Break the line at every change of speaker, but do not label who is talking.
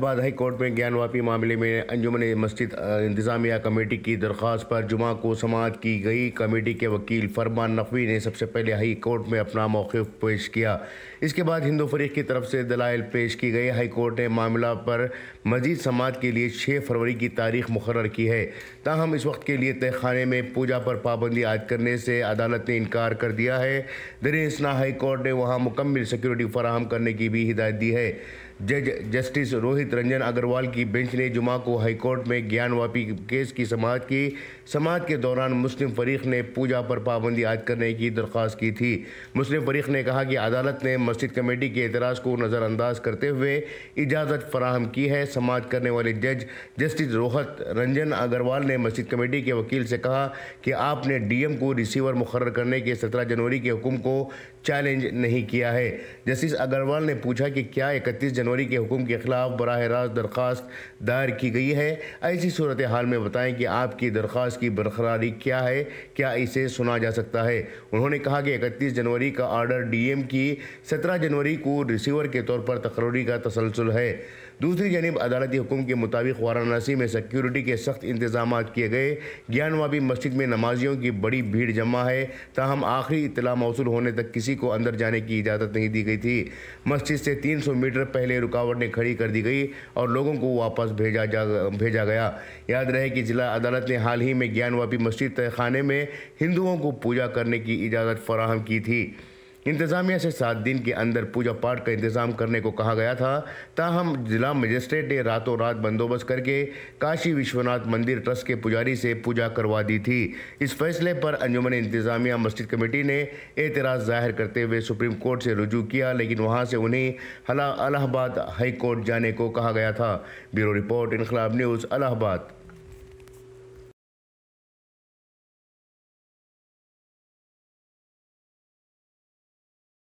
Allahabad high court में ज्ञानवापी मामले में अंजुमन मस्जिद इंतजामिया कमेटी की दरख्वास्त पर जुमा को समात की गई कमेटी के वकील फरमान नकवी ने सबसे पहले हाई कोर्ट में अपना मौक़ पेश किया इसके बाद हिंदू फरीक की तरफ से दलाइल पेश की गई हाई कोर्ट ने मामला पर मजीद समात के लिए छः फरवरी की तारीख मुकर की है ताहम इस वक्त के लिए तय खाने में पूजा पर पाबंदी आयद करने से अदालत ने इनकार कर दिया है दरअसना हाई कोर्ट ने वहाँ मुकम्मल सिक्योरिटी फराहम करने की भी हिदायत दी है जज जस्टिस रोहित रंजन अग्रवाल की बेंच ने जुमा को हाईकोर्ट में ज्ञानवापी केस की समाज की समाज के दौरान मुस्लिम फरीक ने पूजा पर पाबंदी आयद करने की दरख्वास्त की थी मुस्लिम फरीक ने कहा कि अदालत ने मस्जिद कमेटी के एतराज़ को नज़रअंदाज करते हुए इजाज़त फराहम की है समाज करने वाले जज जस्टिस रोहित रंजन अग्रवाल ने मस्जिद कमेटी के वकील से कहा कि आपने डी एम को रिसीवर मुकर करने के सत्रह जनवरी के हुक्म को चैलेंज नहीं किया है जस्टिस अग्रवाल ने पूछा कि क्या इकतीस जनवरी जनवरी के हुक्म के खिलाफ बरह रास्त दरख्वास्त दायर की गई है ऐसी सूरत हाल में बताएं कि आपकी दरख्वास्त की बरकरारी क्या है क्या इसे सुना जा सकता है उन्होंने कहा कि इकतीस जनवरी का आर्डर डी एम की सत्रह जनवरी को रिसीवर के तौर पर तकररी का तसलसल है दूसरी जानब अदालती हुक्म के मुताबिक वाराणसी में सिक्योरिटी के सख्त इंतजाम किए गए ज्ञानवाबी मस्जिद में नमाजियों की बड़ी भीड़ जमा है ताहम आखिरी इतला मौसू होने तक किसी को अंदर जाने की इजाज़त नहीं दी गई थी मस्जिद से तीन सौ मीटर पहले रुकावटें खड़ी कर दी गई और लोगों को वापस भेजा जा भेजा गया याद रहे कि जिला अदालत ने हाल ही में ज्ञानवापी मस्जिद तहखाने में हिंदुओं को पूजा करने की इजाज़त फराहम की थी इंतज़ामिया से सात दिन के अंदर पूजा पाठ का इंतज़ाम करने को कहा गया था ताहम जिला मजिस्ट्रेट ने रातों रात बंदोबस्त करके काशी विश्वनाथ मंदिर ट्रस्ट के पुजारी से पूजा करवा दी थी इस फैसले पर अंजुमन इंतज़ामिया मस्जिद कमेटी ने एतराज़ जाहिर करते हुए सुप्रीम कोर्ट से रजू किया लेकिन वहाँ से उन्हें अलाहाबाद हाई कोर्ट जाने को कहा गया था bureau report Inquilab news Allahabad